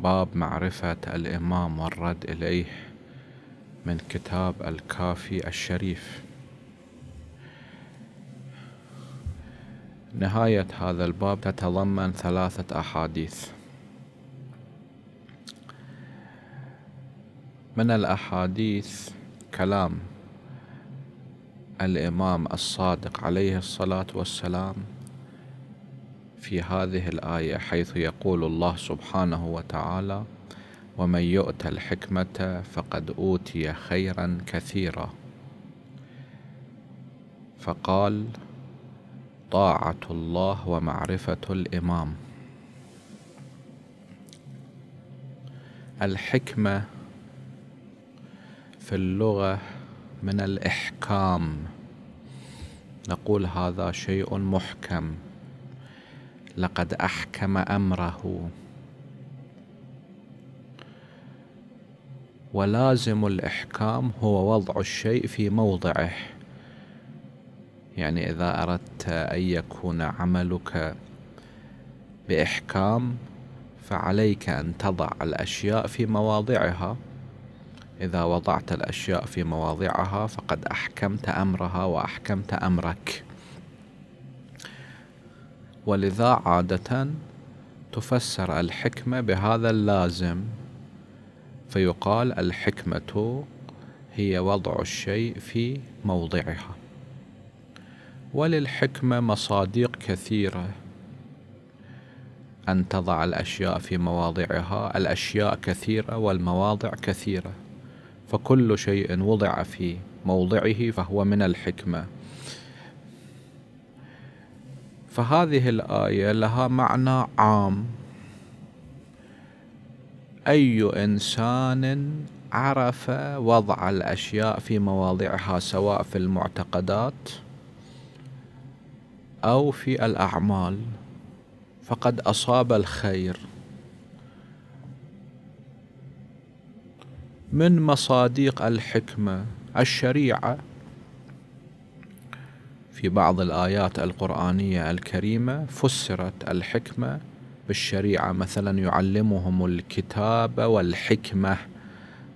باب معرفة الإمام والرد إليه من كتاب الكافي الشريف نهاية هذا الباب تتضمن ثلاثة أحاديث من الأحاديث كلام الإمام الصادق عليه الصلاة والسلام في هذه الآية حيث يقول الله سبحانه وتعالى ومن يؤت الحكمة فقد أوتي خيرا كثيرا فقال طاعة الله ومعرفة الإمام الحكمة في اللغة من الإحكام نقول هذا شيء محكم لقد احكم امره ولازم الاحكام هو وضع الشيء في موضعه يعني اذا اردت ان يكون عملك باحكام فعليك ان تضع الاشياء في مواضعها اذا وضعت الاشياء في مواضعها فقد احكمت امرها واحكمت امرك ولذا عادة تفسر الحكمة بهذا اللازم فيقال الحكمة هي وضع الشيء في موضعها وللحكمة مصادق كثيرة أن تضع الأشياء في مواضعها الأشياء كثيرة والمواضع كثيرة فكل شيء وضع في موضعه فهو من الحكمة فهذه الآية لها معنى عام أي إنسان عرف وضع الأشياء في مواضعها سواء في المعتقدات أو في الأعمال فقد أصاب الخير من مصادق الحكمة الشريعة في بعض الآيات القرآنية الكريمة فسرت الحكمة بالشريعة مثلا يعلمهم الكتاب والحكمة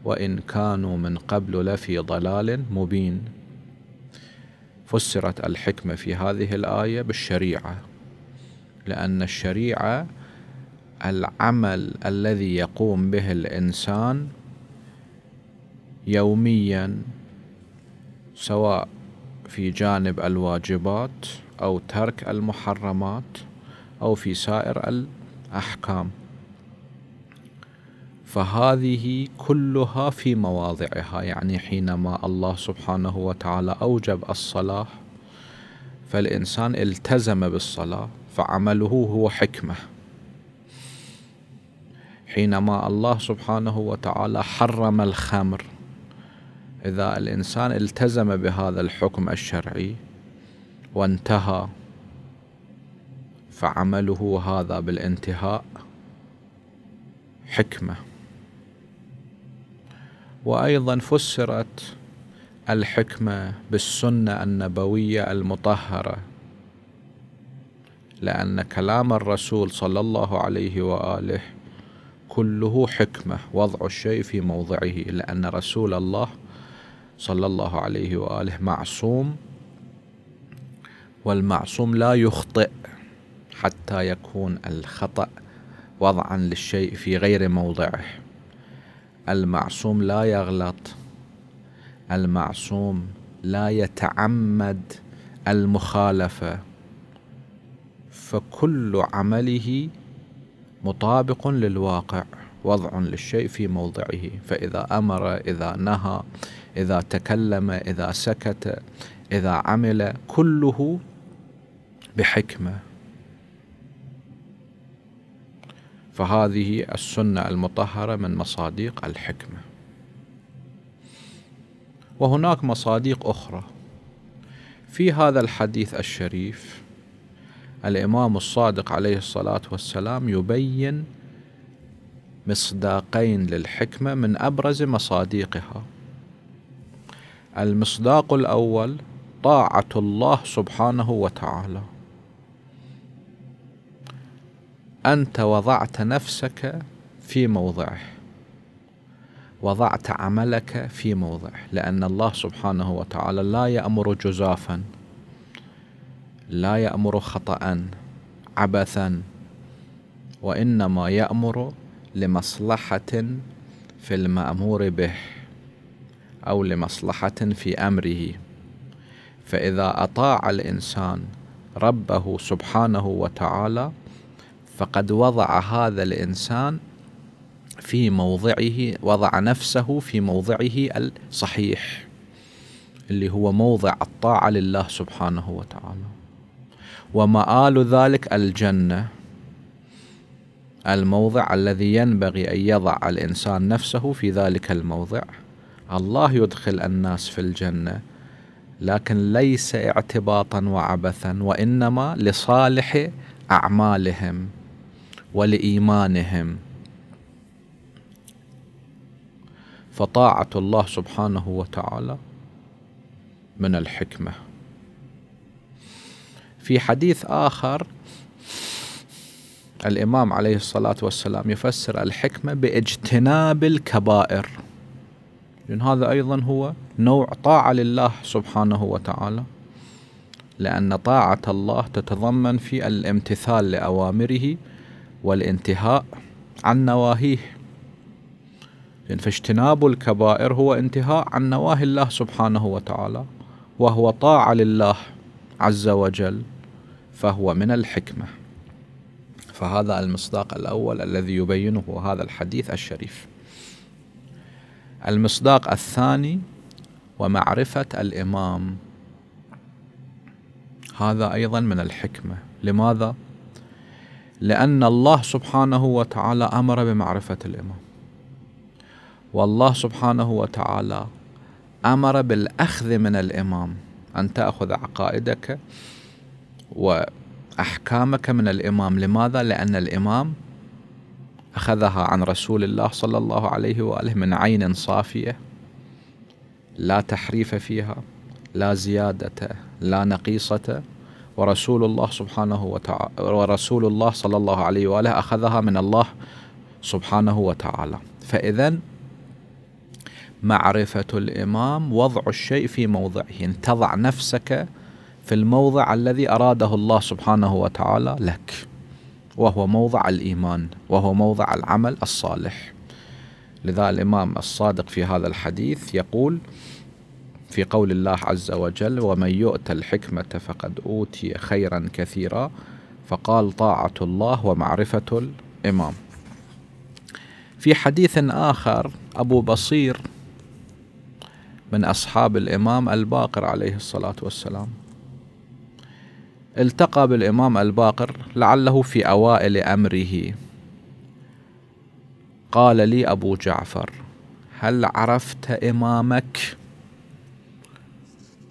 وإن كانوا من قبل لفي ضلال مبين فسرت الحكمة في هذه الآية بالشريعة لأن الشريعة العمل الذي يقوم به الإنسان يوميا سواء في جانب الواجبات أو ترك المحرمات أو في سائر الأحكام فهذه كلها في مواضعها يعني حينما الله سبحانه وتعالى أوجب الصلاة فالإنسان التزم بالصلاة فعمله هو حكمة حينما الله سبحانه وتعالى حرم الخمر إذا الإنسان التزم بهذا الحكم الشرعي وانتهى فعمله هذا بالانتهاء حكمة وأيضا فسرت الحكمة بالسنة النبوية المطهرة لأن كلام الرسول صلى الله عليه وآله كله حكمة وضع الشيء في موضعه لأن رسول الله صلى الله عليه واله معصوم والمعصوم لا يخطئ حتى يكون الخطأ وضعا للشيء في غير موضعه المعصوم لا يغلط المعصوم لا يتعمد المخالفة فكل عمله مطابق للواقع وضع للشيء في موضعه فإذا أمر إذا نهى إذا تكلم إذا سكت إذا عمل كله بحكمة فهذه السنة المطهرة من مصادق الحكمة وهناك مصادق أخرى في هذا الحديث الشريف الإمام الصادق عليه الصلاة والسلام يبين مصداقين للحكمة من أبرز مصادقها المصداق الأول طاعة الله سبحانه وتعالى أنت وضعت نفسك في موضعه وضعت عملك في موضعه لأن الله سبحانه وتعالى لا يأمر جزافا لا يأمر خطأ عبثا وإنما يأمر لمصلحة في المأمور به أو لمصلحة في أمره فإذا أطاع الإنسان ربه سبحانه وتعالى فقد وضع هذا الإنسان في موضعه وضع نفسه في موضعه الصحيح اللي هو موضع الطاعة لله سبحانه وتعالى ومآل ذلك الجنة الموضع الذي ينبغي أن يضع الإنسان نفسه في ذلك الموضع الله يدخل الناس في الجنه لكن ليس اعتباطا وعبثا وانما لصالح اعمالهم ولايمانهم فطاعه الله سبحانه وتعالى من الحكمه في حديث اخر الامام عليه الصلاه والسلام يفسر الحكمه باجتناب الكبائر لأن هذا أيضا هو نوع طاعة لله سبحانه وتعالى لأن طاعة الله تتضمن في الامتثال لأوامره والانتهاء عن نواهيه لأن فاجتناب الكبائر هو انتهاء عن نواهي الله سبحانه وتعالى وهو طاعة لله عز وجل فهو من الحكمة فهذا المصداق الأول الذي يبينه هذا الحديث الشريف المصداق الثاني ومعرفة الإمام هذا أيضا من الحكمة لماذا؟ لأن الله سبحانه وتعالى أمر بمعرفة الإمام والله سبحانه وتعالى أمر بالأخذ من الإمام أن تأخذ عقائدك وأحكامك من الإمام لماذا؟ لأن الإمام أخذها عن رسول الله صلى الله عليه وآله من عين صافية لا تحريف فيها لا زيادة لا نقيصة ورسول الله سبحانه وتعالى ورسول الله صلى الله عليه وآله أخذها من الله سبحانه وتعالى فإذا معرفة الإمام وضع الشيء في موضعه ان تضع نفسك في الموضع الذي أراده الله سبحانه وتعالى لك وهو موضع الإيمان وهو موضع العمل الصالح لذا الإمام الصادق في هذا الحديث يقول في قول الله عز وجل ومن يؤت الحكمة فقد أوتي خيرا كثيرا فقال طاعة الله ومعرفة الإمام في حديث آخر أبو بصير من أصحاب الإمام الباقر عليه الصلاة والسلام التقى بالإمام الباقر لعله في أوائل أمره قال لي أبو جعفر هل عرفت إمامك؟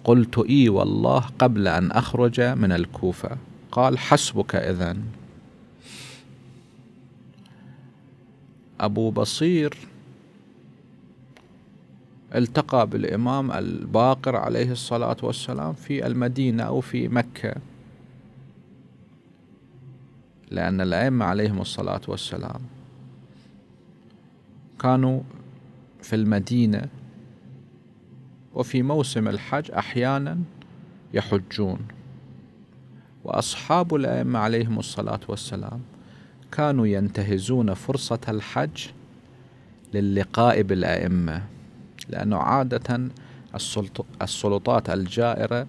قلت إي والله قبل أن أخرج من الكوفة قال حسبك إذن أبو بصير التقى بالإمام الباقر عليه الصلاة والسلام في المدينة أو في مكة لأن الأئمة عليهم الصلاة والسلام كانوا في المدينة وفي موسم الحج أحيانا يحجون وأصحاب الأئمة عليهم الصلاة والسلام كانوا ينتهزون فرصة الحج للقاء بالأئمة لأنه عادة السلطات الجائرة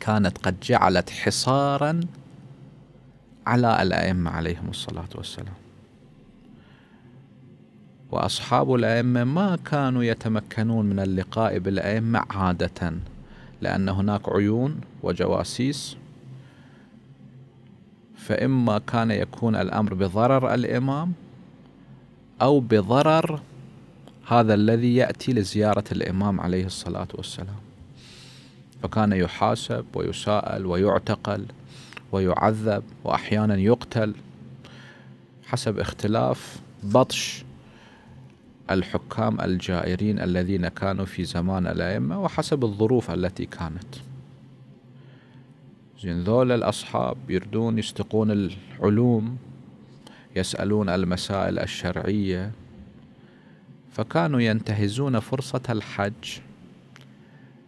كانت قد جعلت حصارا على الأئمة عليهم الصلاة والسلام وأصحاب الأئمة ما كانوا يتمكنون من اللقاء بالأئمة عادة لأن هناك عيون وجواسيس فإما كان يكون الأمر بضرر الإمام أو بضرر هذا الذي يأتي لزيارة الإمام عليه الصلاة والسلام فكان يحاسب ويساءل ويعتقل ويعذب وأحيانا يقتل حسب اختلاف بطش الحكام الجائرين الذين كانوا في زمان الأئمة وحسب الظروف التي كانت زين ذول الأصحاب يردون يستقون العلوم يسألون المسائل الشرعية فكانوا ينتهزون فرصة الحج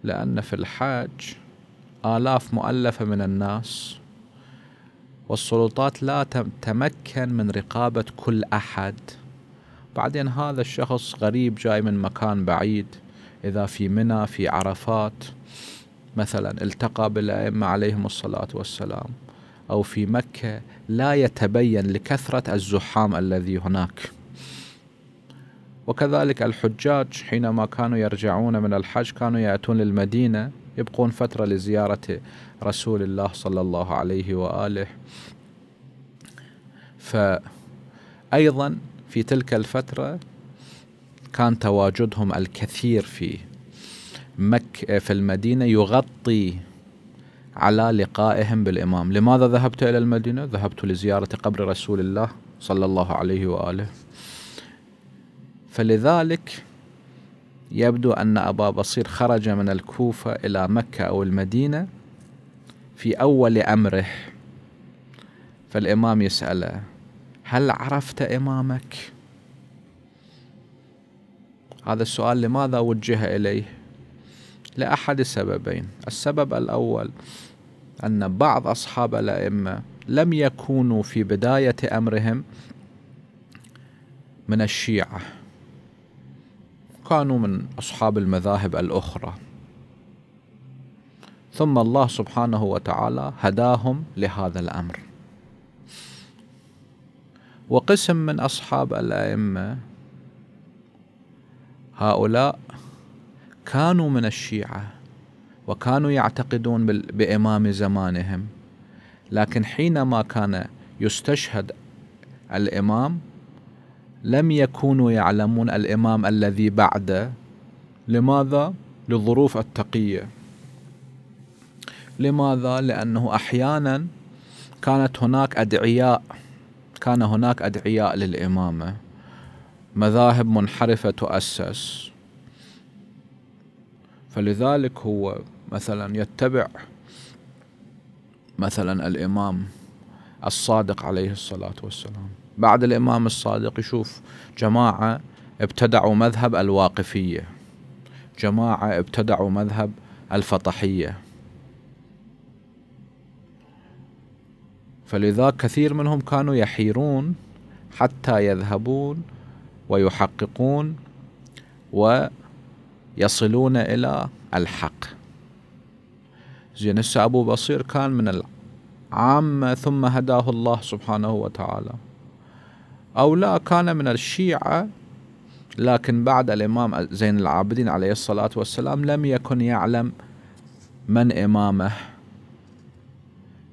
لأن في الحج آلاف مؤلفة من الناس والسلطات لا تتمكن من رقابة كل أحد بعدين هذا الشخص غريب جاي من مكان بعيد إذا في منى في عرفات مثلا التقى بالأئمة عليهم الصلاة والسلام أو في مكة لا يتبين لكثرة الزحام الذي هناك وكذلك الحجاج حينما كانوا يرجعون من الحج كانوا يأتون للمدينة يبقون فترة لزيارة رسول الله صلى الله عليه وآله فأيضا في تلك الفترة كان تواجدهم الكثير في مك في المدينة يغطي على لقائهم بالإمام لماذا ذهبت إلى المدينة؟ ذهبت لزيارة قبر رسول الله صلى الله عليه وآله فلذلك يبدو أن أبا بصير خرج من الكوفة إلى مكة أو المدينة في أول أمره فالإمام يسأله هل عرفت إمامك؟ هذا السؤال لماذا وجه إليه؟ لأحد سببين السبب الأول أن بعض أصحاب الأئمة لم يكونوا في بداية أمرهم من الشيعة كانوا من أصحاب المذاهب الأخرى ثم الله سبحانه وتعالى هداهم لهذا الأمر وقسم من أصحاب الأئمة هؤلاء كانوا من الشيعة وكانوا يعتقدون بإمام زمانهم لكن حينما كان يستشهد الإمام لم يكونوا يعلمون الإمام الذي بعده لماذا؟ لظروف التقية لماذا؟ لأنه أحيانا كانت هناك أدعياء كان هناك أدعياء للإمامة مذاهب منحرفة تؤسس فلذلك هو مثلا يتبع مثلا الإمام الصادق عليه الصلاة والسلام بعد الإمام الصادق يشوف جماعة ابتدعوا مذهب الواقفية جماعة ابتدعوا مذهب الفطحية فلذا كثير منهم كانوا يحيرون حتى يذهبون ويحققون ويصلون إلى الحق زين هسه أبو بصير كان من العامة ثم هداه الله سبحانه وتعالى أو لا كان من الشيعة لكن بعد الإمام زين العابدين عليه الصلاة والسلام لم يكن يعلم من إمامه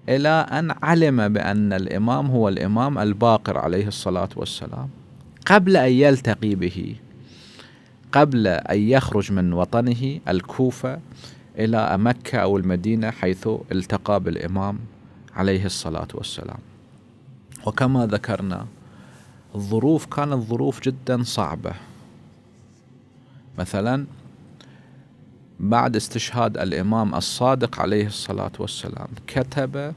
إلى أن علم بأن الإمام هو الإمام الباقر عليه الصلاة والسلام قبل أن يلتقي به قبل أن يخرج من وطنه الكوفة إلى مكة أو المدينة حيث التقى بالإمام عليه الصلاة والسلام وكما ذكرنا الظروف كانت ظروف جدا صعبة مثلا بعد استشهاد الإمام الصادق عليه الصلاة والسلام كتب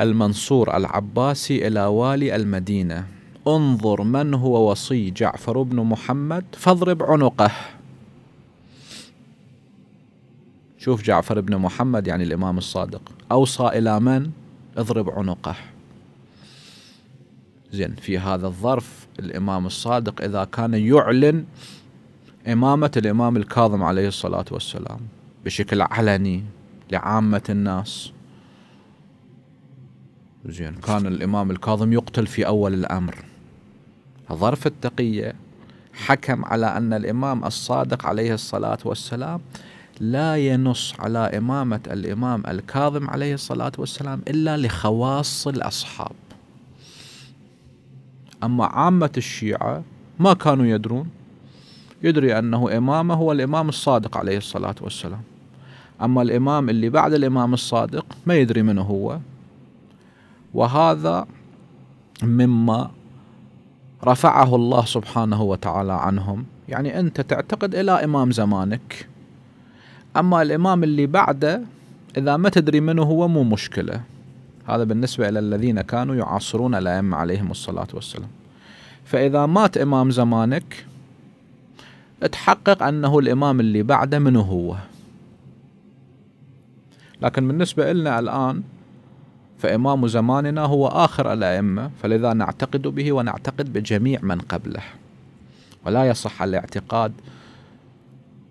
المنصور العباسي إلى والي المدينة انظر من هو وصي جعفر بن محمد فاضرب عنقه شوف جعفر بن محمد يعني الإمام الصادق أوصى إلى من اضرب عنقه زين في هذا الظرف الإمام الصادق إذا كان يعلن إمامة الإمام الكاظم عليه الصلاة والسلام بشكل علني لعامة الناس زين كان الإمام الكاظم يقتل في أول الأمر ظرف التقية حكم على أن الإمام الصادق عليه الصلاة والسلام لا ينص على إمامة الإمام الكاظم عليه الصلاة والسلام إلا لخواص الأصحاب أما عامة الشيعة ما كانوا يدرون يدري أنه إمامه هو الإمام الصادق عليه الصلاة والسلام أما الإمام اللي بعد الإمام الصادق ما يدري من هو وهذا مما رفعه الله سبحانه وتعالى عنهم يعني أنت تعتقد إلى إمام زمانك أما الإمام اللي بعده إذا ما تدري من هو مو مشكلة هذا بالنسبة إلى الذين كانوا يعاصرون الأئمة عليهم الصلاة والسلام فإذا مات إمام زمانك تحقق أنه الإمام اللي بعده من هو لكن بالنسبة لنا الآن فإمام زماننا هو آخر الأئمة فلذا نعتقد به ونعتقد بجميع من قبله ولا يصح الاعتقاد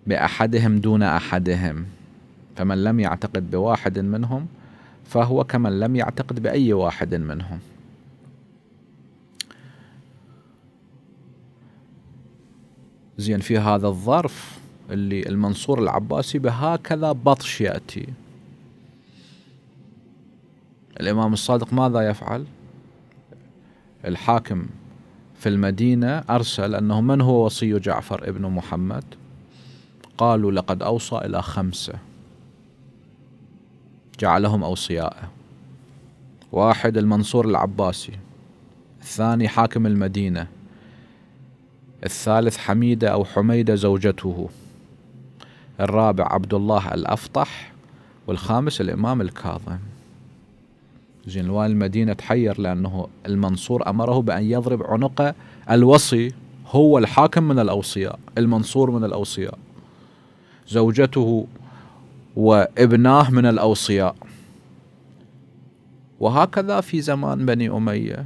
بأحدهم دون أحدهم فمن لم يعتقد بواحد منهم فهو كمن لم يعتقد بأي واحد منهم زين في هذا الظرف اللي المنصور العباسي بهكذا بطش يأتي الإمام الصادق ماذا يفعل الحاكم في المدينة أرسل أنه من هو وصي جعفر ابن محمد قالوا لقد أوصى إلى خمسة جعلهم أوصياء واحد المنصور العباسي الثاني حاكم المدينة الثالث حميدة أو حميدة زوجته الرابع عبد الله الأفطح والخامس الإمام الكاظم زين الوالي المدينة تحير لأنه المنصور أمره بأن يضرب عنق الوصي هو الحاكم من الأوصياء المنصور من الأوصياء زوجته وابناه من الأوصياء وهكذا في زمان بني أمية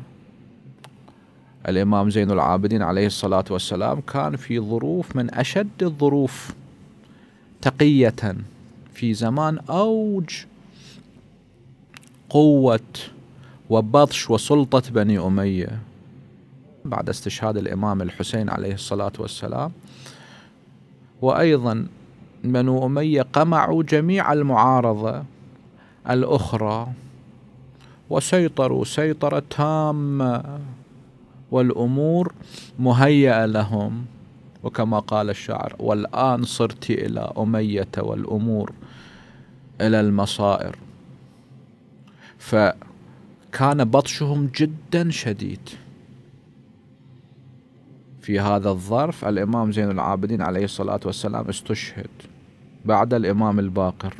الإمام زين العابدين عليه الصلاة والسلام كان في ظروف من أشد الظروف تقية في زمان أوج قوة وبطش وسلطة بني أمية بعد استشهاد الإمام الحسين عليه الصلاة والسلام وأيضا بنو أمية قمعوا جميع المعارضة الأخرى وسيطروا سيطرة تامة والأمور مهيئة لهم وكما قال الشاعر والآن صرت إلى أمية والأمور إلى المصائر فكان بطشهم جدا شديد في هذا الظرف الإمام زين العابدين عليه الصلاة والسلام استشهد بعد الإمام الباقر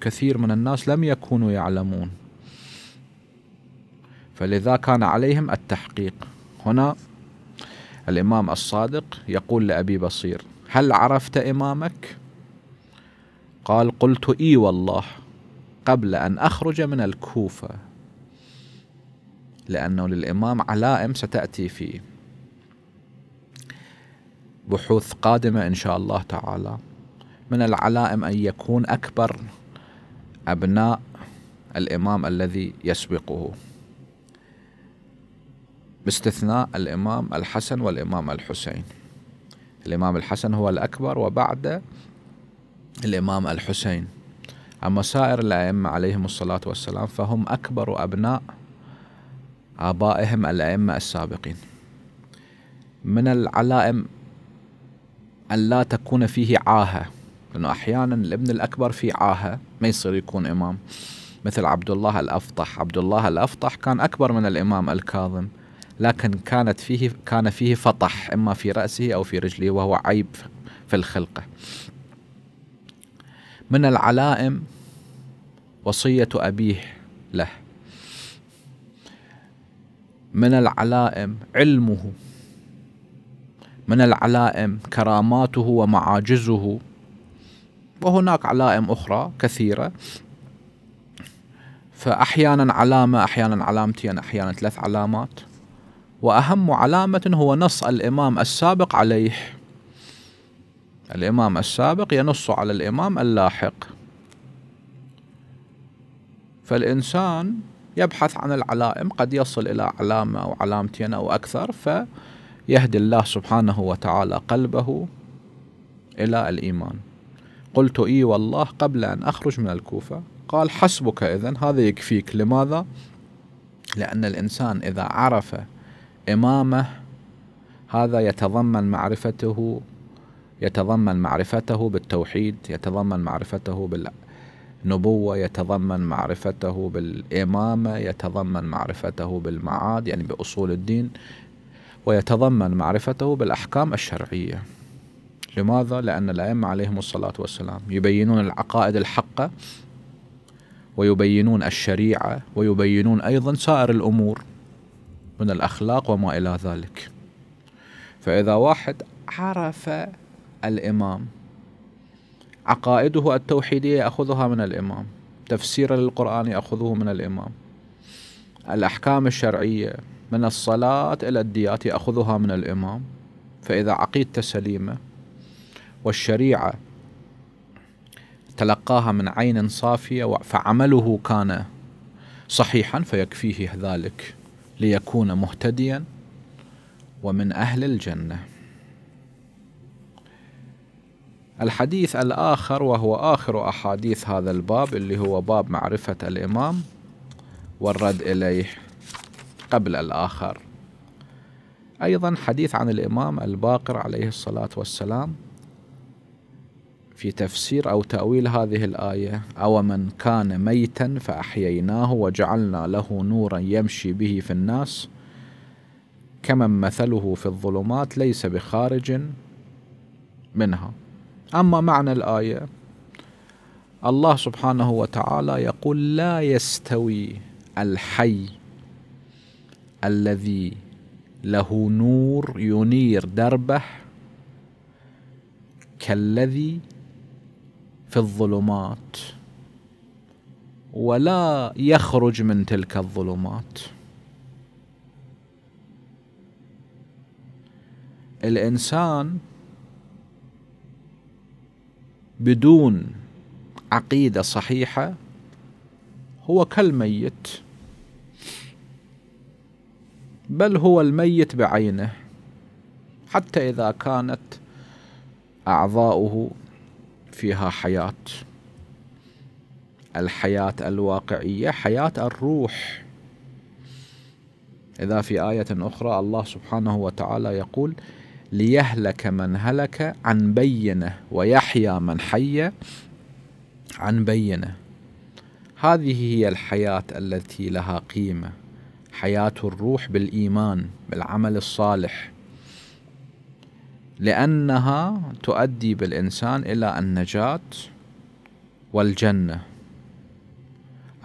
كثير من الناس لم يكونوا يعلمون فلذا كان عليهم التحقيق هنا الإمام الصادق يقول لأبي بصير هل عرفت إمامك؟ قال قلت إي والله قبل أن أخرج من الكوفة لأنه للإمام علائم ستأتي في بحوث قادمة إن شاء الله تعالى من العلائم أن يكون أكبر أبناء الإمام الذي يسبقه باستثناء الإمام الحسن والإمام الحسين الإمام الحسن هو الأكبر وبعد الإمام الحسين أما سائر الأئمة عليهم الصلاة والسلام فهم أكبر أبناء آبائهم الأئمة السابقين من العلائم أن لا تكون فيه عاهة لأنه أحيانا الابن الأكبر في عاهة ما يصير يكون إمام مثل عبد الله الأفطح عبد الله الأفطح كان أكبر من الإمام الكاظم لكن كانت فيه كان فيه فطح إما في رأسه أو في رجله وهو عيب في الخلقة من العلائم وصية أبيه له من العلائم علمه من العلائم كراماته ومعاجزه وهناك علائم أخرى كثيرة فأحيانا علامة أحيانا علامتين أحيانا ثلاث علامات وأهم علامة هو نص الإمام السابق عليه الإمام السابق ينص على الإمام اللاحق فالإنسان يبحث عن العلائم قد يصل إلى علامة أو علامتين أو أكثر فيهدي الله سبحانه وتعالى قلبه إلى الإيمان قلت إي والله قبل أن أخرج من الكوفة قال حسبك إذا هذا يكفيك لماذا؟ لأن الإنسان إذا عرف إمامه هذا يتضمن معرفته يتضمن معرفته بالتوحيد يتضمن معرفته بالنبوة يتضمن معرفته بالإمامة يتضمن معرفته بالمعاد يعني بأصول الدين ويتضمن معرفته بالأحكام الشرعية لماذا؟ لأن الأئمة عليهم الصلاة والسلام يبينون العقائد الحقة ويبينون الشريعة ويبينون أيضا سائر الأمور من الأخلاق وما إلى ذلك فإذا واحد عرف الإمام عقائده التوحيدية يأخذها من الإمام تفسير للقرآن يأخذه من الإمام الأحكام الشرعية من الصلاة إلى الديات يأخذها من الإمام فإذا عقيدته سليمة والشريعة تلقاها من عين صافية فعمله كان صحيحا فيكفيه ذلك ليكون مهتديا ومن أهل الجنة الحديث الآخر وهو آخر أحاديث هذا الباب اللي هو باب معرفة الإمام والرد إليه قبل الآخر أيضا حديث عن الإمام الباقر عليه الصلاة والسلام في تفسير أو تأويل هذه الآية أو من كان ميتا فأحييناه وجعلنا له نورا يمشي به في الناس كمن مثله في الظلمات ليس بخارج منها أما معنى الآية الله سبحانه وتعالى يقول لا يستوي الحي الذي له نور ينير دربه كالذي في الظلمات ولا يخرج من تلك الظلمات الانسان بدون عقيده صحيحه هو كالميت بل هو الميت بعينه حتى اذا كانت اعضاؤه فيها حياة الحياة الواقعية حياة الروح إذا في آية أخرى الله سبحانه وتعالى يقول ليهلك من هلك عن بينه ويحيى من حي عن بينه هذه هي الحياة التي لها قيمة حياة الروح بالإيمان بالعمل الصالح لأنها تؤدي بالإنسان إلى النجاة والجنة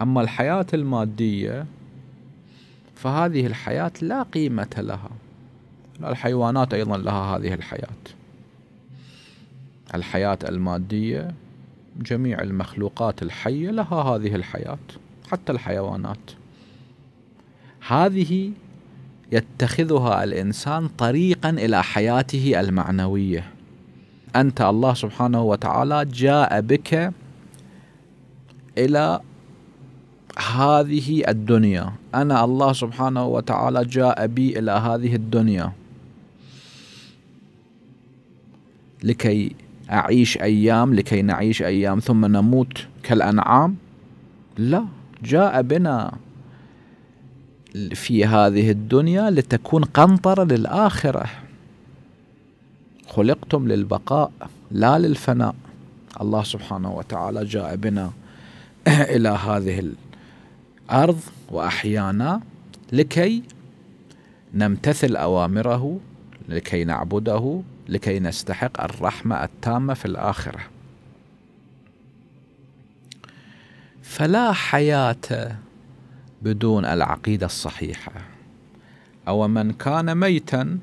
أما الحياة المادية فهذه الحياة لا قيمة لها الحيوانات أيضا لها هذه الحياة الحياة المادية جميع المخلوقات الحية لها هذه الحياة حتى الحيوانات هذه يتخذها الانسان طريقا الى حياته المعنويه انت الله سبحانه وتعالى جاء بك الى هذه الدنيا انا الله سبحانه وتعالى جاء بي الى هذه الدنيا لكي اعيش ايام لكي نعيش ايام ثم نموت كالانعام لا جاء بنا في هذه الدنيا لتكون قنطرة للآخرة خلقتم للبقاء لا للفناء الله سبحانه وتعالى جاء بنا إلى هذه الأرض وأحيانا لكي نمتثل أوامره لكي نعبده لكي نستحق الرحمة التامة في الآخرة فلا حياة بدون العقيدة الصحيحة أو من كان ميتا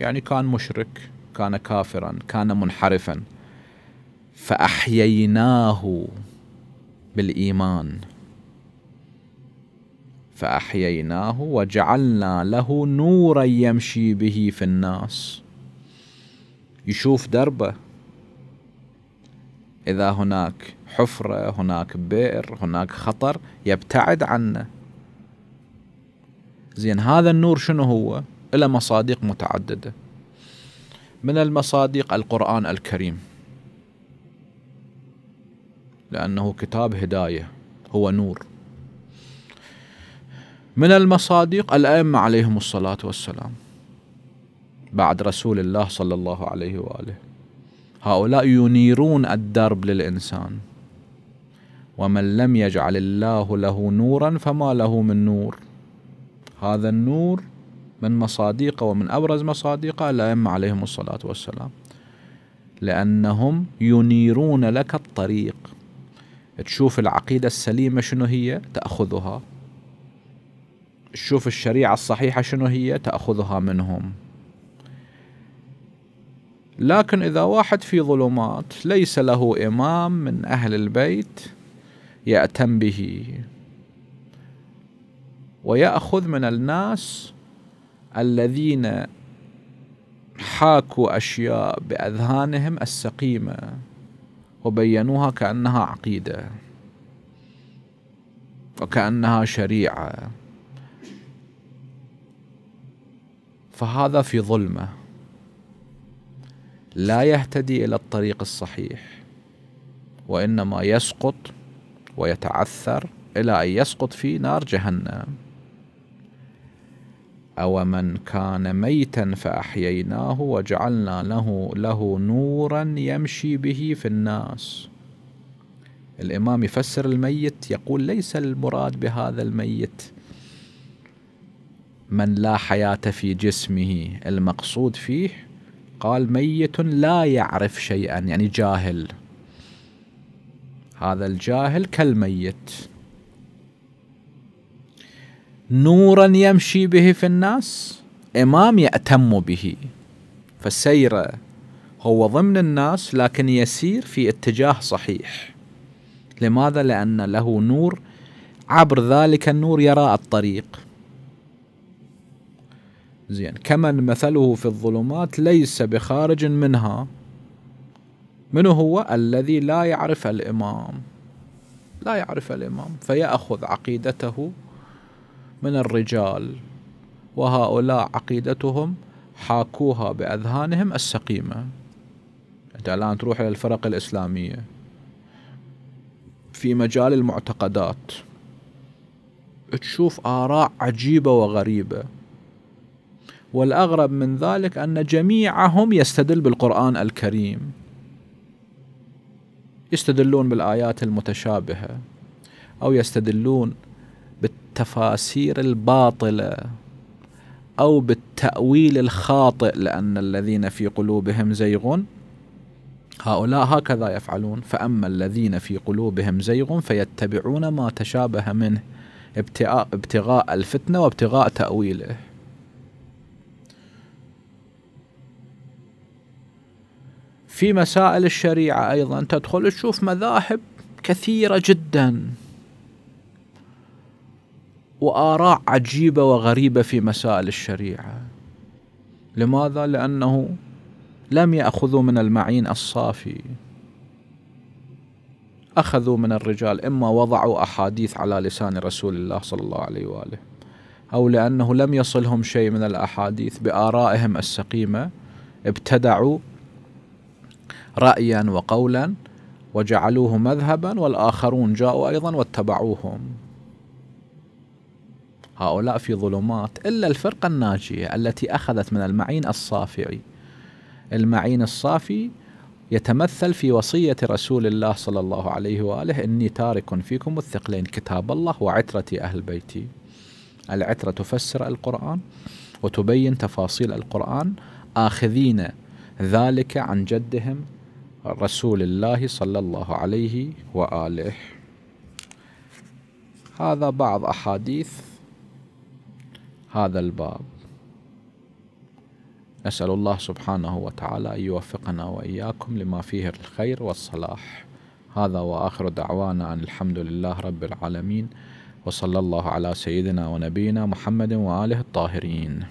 يعني كان مشرك كان كافرا كان منحرفا فأحييناه بالإيمان فأحييناه وجعلنا له نورا يمشي به في الناس يشوف دربه إذا هناك حفرة هناك بئر هناك خطر يبتعد عنه زين هذا النور شنو هو إلى مصادق متعددة من المصادق القرآن الكريم لأنه كتاب هداية هو نور من المصادق الأئمة عليهم الصلاة والسلام بعد رسول الله صلى الله عليه وآله هؤلاء ينيرون الدرب للإنسان ومن لم يجعل الله له نورا فما له من نور هذا النور من مصادقه ومن أبرز مصادقه الأئمة عليهم الصلاة والسلام لأنهم ينيرون لك الطريق تشوف العقيدة السليمة شنو هي تأخذها تشوف الشريعة الصحيحة شنو هي تأخذها منهم لكن إذا واحد في ظلمات ليس له إمام من أهل البيت يأتم به ويأخذ من الناس الذين حاكوا أشياء بأذهانهم السقيمة وبينوها كأنها عقيدة وكأنها شريعة فهذا في ظلمه لا يهتدي الى الطريق الصحيح وانما يسقط ويتعثر الى ان يسقط في نار جهنم أومن كان ميتا فأحييناه وجعلنا له له نورا يمشي به في الناس. الإمام يفسر الميت يقول ليس المراد بهذا الميت من لا حياة في جسمه، المقصود فيه قال ميت لا يعرف شيئا يعني جاهل هذا الجاهل كالميت نورا يمشي به في الناس إمام يأتم به فسيره هو ضمن الناس لكن يسير في اتجاه صحيح لماذا؟ لأن له نور عبر ذلك النور يرى الطريق زين كمن مثله في الظلمات ليس بخارج منها من هو الذي لا يعرف الإمام لا يعرف الإمام فيأخذ عقيدته من الرجال وهؤلاء عقيدتهم حاكوها بأذهانهم السقيمة أنت الآن تروح إلى الفرق الإسلامية في مجال المعتقدات تشوف آراء عجيبة وغريبة والأغرب من ذلك أن جميعهم يستدل بالقرآن الكريم يستدلون بالآيات المتشابهة أو يستدلون بالتفاسير الباطلة أو بالتأويل الخاطئ لأن الذين في قلوبهم زيغ هؤلاء هكذا يفعلون فأما الذين في قلوبهم زيغ فيتبعون ما تشابه منه ابتغاء الفتنة وابتغاء تأويله في مسائل الشريعة أيضا تدخل تشوف مذاهب كثيرة جدا وآراء عجيبة وغريبة في مسائل الشريعة لماذا؟ لأنه لم يأخذوا من المعين الصافي أخذوا من الرجال إما وضعوا أحاديث على لسان رسول الله صلى الله عليه وآله أو لأنه لم يصلهم شيء من الأحاديث بآرائهم السقيمة ابتدعوا رأيا وقولا وجعلوه مذهبا والآخرون جاءوا أيضا واتبعوهم هؤلاء في ظلمات إلا الفرقة الناجية التي أخذت من المعين الصافي المعين الصافي يتمثل في وصية رسول الله صلى الله عليه وآله إني تارك فيكم الثقلين كتاب الله وعترة أهل بيتي العترة تفسر القرآن وتبين تفاصيل القرآن آخذين ذلك عن جدهم رسول الله صلى الله عليه وآله هذا بعض أحاديث هذا الباب نسأل الله سبحانه وتعالى أن يوفقنا وإياكم لما فيه الخير والصلاح هذا وآخر دعوانا أن الحمد لله رب العالمين وصلى الله على سيدنا ونبينا محمد وآله الطاهرين